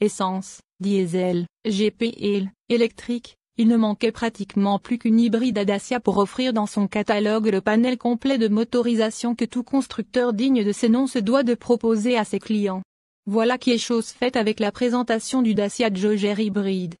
essence, diesel, GPL, électrique, il ne manquait pratiquement plus qu'une hybride à Dacia pour offrir dans son catalogue le panel complet de motorisation que tout constructeur digne de ses noms se doit de proposer à ses clients. Voilà qui est chose faite avec la présentation du Dacia Jogger hybride.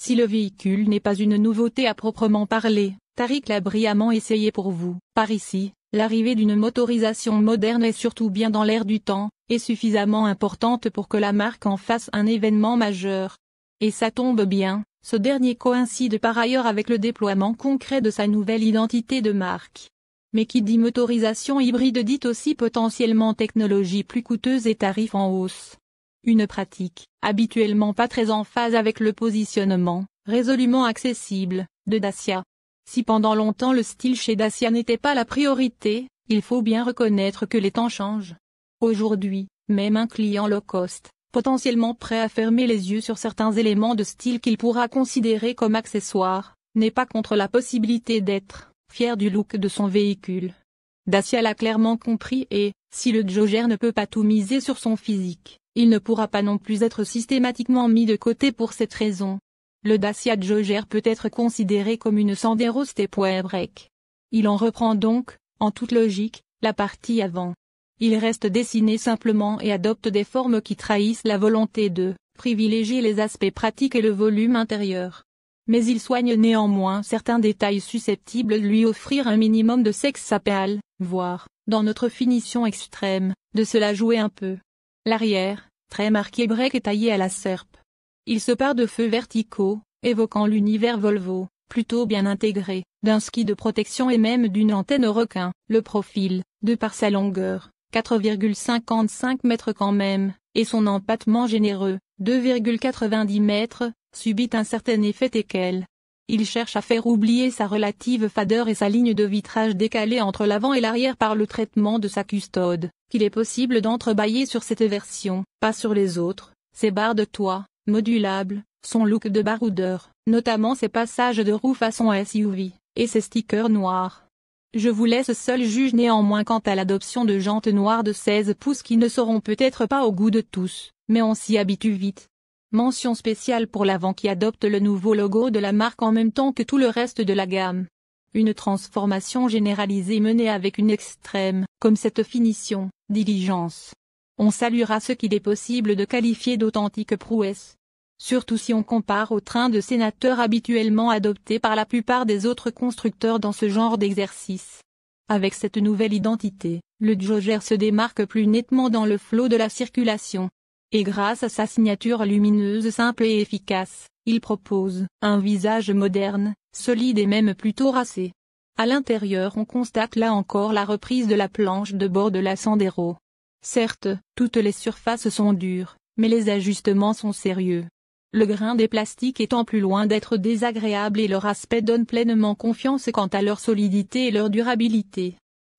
Si le véhicule n'est pas une nouveauté à proprement parler, Tariq l'a brillamment essayé pour vous. Par ici, L'arrivée d'une motorisation moderne et surtout bien dans l'air du temps, est suffisamment importante pour que la marque en fasse un événement majeur. Et ça tombe bien, ce dernier coïncide par ailleurs avec le déploiement concret de sa nouvelle identité de marque. Mais qui dit motorisation hybride dit aussi potentiellement technologie plus coûteuse et tarifs en hausse. Une pratique, habituellement pas très en phase avec le positionnement, résolument accessible, de Dacia. Si pendant longtemps le style chez Dacia n'était pas la priorité, il faut bien reconnaître que les temps changent. Aujourd'hui, même un client low cost, potentiellement prêt à fermer les yeux sur certains éléments de style qu'il pourra considérer comme accessoires, n'est pas contre la possibilité d'être fier du look de son véhicule. Dacia l'a clairement compris et, si le Jogger ne peut pas tout miser sur son physique, il ne pourra pas non plus être systématiquement mis de côté pour cette raison. Le Dacia Jogger peut être considéré comme une Sandero Stepway-Break. Il en reprend donc, en toute logique, la partie avant. Il reste dessiné simplement et adopte des formes qui trahissent la volonté de privilégier les aspects pratiques et le volume intérieur. Mais il soigne néanmoins certains détails susceptibles de lui offrir un minimum de sexe sapéal, voire, dans notre finition extrême, de cela jouer un peu. L'arrière, très marqué break est taillé à la serpe. Il se part de feux verticaux, évoquant l'univers Volvo, plutôt bien intégré, d'un ski de protection et même d'une antenne requin. Le profil, de par sa longueur, 4,55 mètres quand même, et son empattement généreux, 2,90 mètres, subit un certain effet teckel. Il cherche à faire oublier sa relative fadeur et sa ligne de vitrage décalée entre l'avant et l'arrière par le traitement de sa custode, qu'il est possible d'entrebâiller sur cette version, pas sur les autres, ses barres de toit, modulable, son look de baroudeur, notamment ses passages de roue façon SUV, et ses stickers noirs. Je vous laisse seul juge néanmoins quant à l'adoption de jantes noires de 16 pouces qui ne seront peut-être pas au goût de tous, mais on s'y habitue vite. Mention spéciale pour l'avant qui adopte le nouveau logo de la marque en même temps que tout le reste de la gamme. Une transformation généralisée menée avec une extrême, comme cette finition, diligence, on saluera ce qu'il est possible de qualifier d'authentique prouesse. Surtout si on compare au train de sénateur habituellement adopté par la plupart des autres constructeurs dans ce genre d'exercice. Avec cette nouvelle identité, le Joger se démarque plus nettement dans le flot de la circulation. Et grâce à sa signature lumineuse simple et efficace, il propose un visage moderne, solide et même plutôt racé. À l'intérieur on constate là encore la reprise de la planche de bord de la Sandero. Certes, toutes les surfaces sont dures, mais les ajustements sont sérieux. Le grain des plastiques étant plus loin d'être désagréable et leur aspect donne pleinement confiance quant à leur solidité et leur durabilité.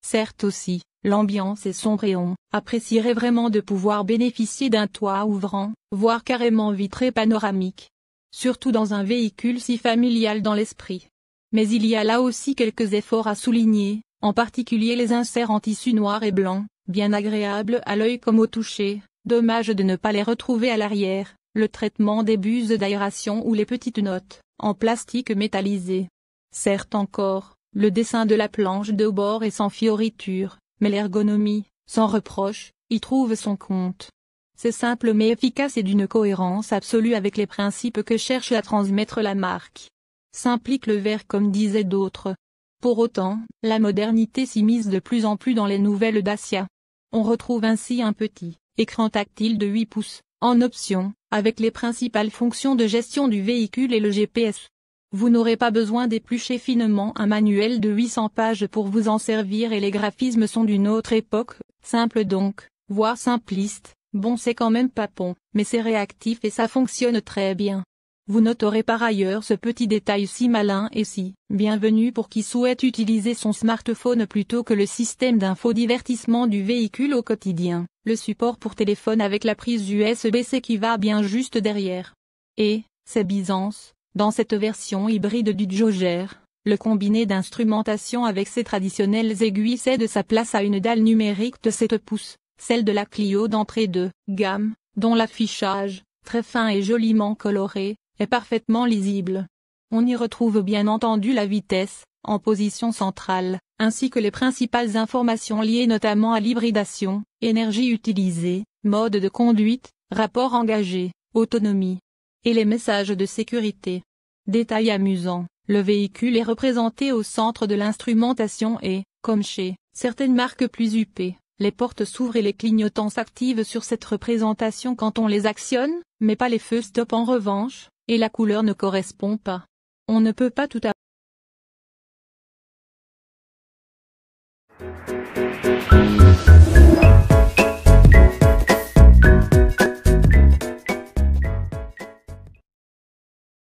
Certes aussi, l'ambiance est sombre et on apprécierait vraiment de pouvoir bénéficier d'un toit ouvrant, voire carrément vitré panoramique. Surtout dans un véhicule si familial dans l'esprit. Mais il y a là aussi quelques efforts à souligner, en particulier les inserts en tissu noir et blanc, bien agréable à l'œil comme au toucher, dommage de ne pas les retrouver à l'arrière, le traitement des buses d'aération ou les petites notes, en plastique métallisé. Certes encore, le dessin de la planche de bord est sans fioriture, mais l'ergonomie, sans reproche, y trouve son compte. C'est simple mais efficace et d'une cohérence absolue avec les principes que cherche à transmettre la marque. S'implique le verre comme disaient d'autres. Pour autant, la modernité s'y mise de plus en plus dans les nouvelles Dacia. On retrouve ainsi un petit écran tactile de 8 pouces, en option, avec les principales fonctions de gestion du véhicule et le GPS. Vous n'aurez pas besoin d'éplucher finement un manuel de 800 pages pour vous en servir et les graphismes sont d'une autre époque, simple donc, voire simpliste. Bon c'est quand même pas bon, mais c'est réactif et ça fonctionne très bien. Vous noterez par ailleurs ce petit détail si malin et si bienvenu pour qui souhaite utiliser son smartphone plutôt que le système d'infodivertissement du véhicule au quotidien, le support pour téléphone avec la prise USB-C qui va bien juste derrière. Et, c'est Byzance, dans cette version hybride du Jogger, le combiné d'instrumentation avec ses traditionnelles aiguilles cède sa place à une dalle numérique de 7 pouces, celle de la Clio d'entrée de gamme, dont l'affichage, très fin et joliment coloré, est parfaitement lisible. On y retrouve bien entendu la vitesse, en position centrale, ainsi que les principales informations liées notamment à l'hybridation, énergie utilisée, mode de conduite, rapport engagé, autonomie et les messages de sécurité. Détail amusant, le véhicule est représenté au centre de l'instrumentation et, comme chez certaines marques plus uP, les portes s'ouvrent et les clignotants s'activent sur cette représentation quand on les actionne, mais pas les feux stop en revanche, et la couleur ne correspond pas. On ne peut pas tout avoir.